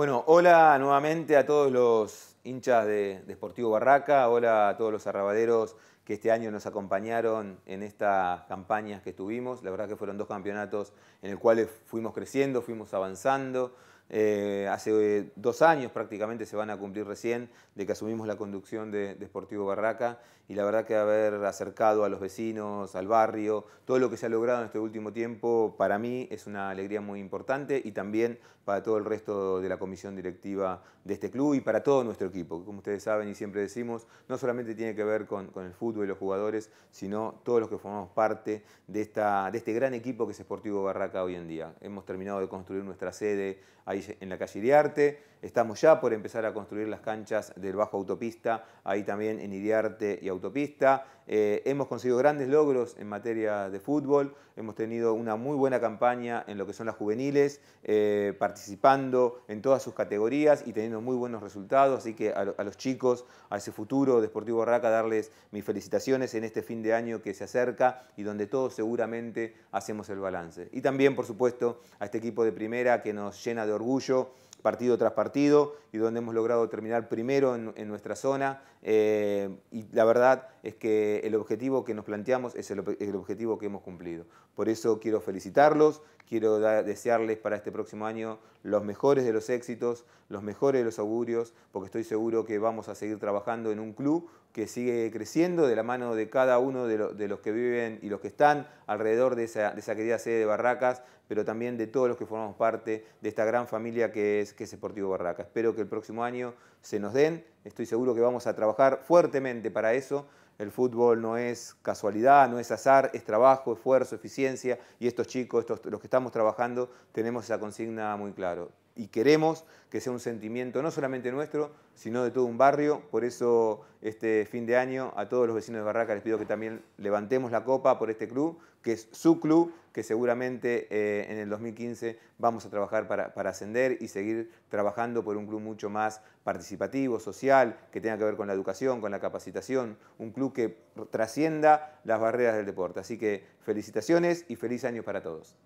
Bueno, hola nuevamente a todos los hinchas de Deportivo Barraca, hola a todos los arrabaderos que este año nos acompañaron en estas campañas que tuvimos. La verdad que fueron dos campeonatos en los cuales fuimos creciendo, fuimos avanzando, eh, hace eh, dos años prácticamente se van a cumplir recién de que asumimos la conducción de, de Sportivo Barraca y la verdad que haber acercado a los vecinos, al barrio, todo lo que se ha logrado en este último tiempo para mí es una alegría muy importante y también para todo el resto de la comisión directiva de este club y para todo nuestro equipo, como ustedes saben y siempre decimos, no solamente tiene que ver con, el fútbol y los jugadores, sino todos los que formamos parte de, esta, de este gran equipo que es Sportivo Barraca hoy en día. Hemos terminado de construir nuestra sede, hay en la calle Iriarte. Estamos ya por empezar a construir las canchas del Bajo Autopista, ahí también en Iriarte y Autopista. Eh, hemos conseguido grandes logros en materia de fútbol, hemos tenido una muy buena campaña en lo que son las juveniles, eh, participando en todas sus categorías y teniendo muy buenos resultados, así que a, los chicos, a ese futuro de Sportivo Raca, darles mis felicitaciones en este fin de año que se acerca y donde todos seguramente hacemos el balance. Y también, por supuesto, a este equipo de primera que nos llena de orgullo orgullo partido tras partido y donde hemos logrado terminar primero en, nuestra zona. Eh, y la verdad es que el objetivo que nos planteamos es el, objetivo que hemos cumplido. Por eso quiero felicitarlos, quiero desearles para este próximo año los mejores de los éxitos, los mejores de los augurios, porque estoy seguro que vamos a seguir trabajando en un club que sigue creciendo de la mano de cada uno de, los que viven y los que están alrededor de esa, de esa querida sede de Barracas, pero también de todos los que formamos parte de esta gran familia que es que es Deportivo Barraca. Espero que el próximo año se nos den Estoy seguro que vamos a trabajar fuertemente para eso. El fútbol no es casualidad, no es azar, es trabajo, esfuerzo, eficiencia. Y estos chicos, los que estamos trabajando, tenemos esa consigna muy claro. Y queremos que sea un sentimiento no solamente nuestro, sino de todo un barrio. Por eso este fin de año a todos los vecinos de Barraca les pido que también levantemos la copa por este club, que es su club, que seguramente eh, en el 2015 vamos a trabajar para ascender y seguir trabajando por un club mucho más participativo, social que tenga que ver con la educación, con la capacitación, un club que trascienda las barreras del deporte. Así que felicitaciones y feliz año para todos.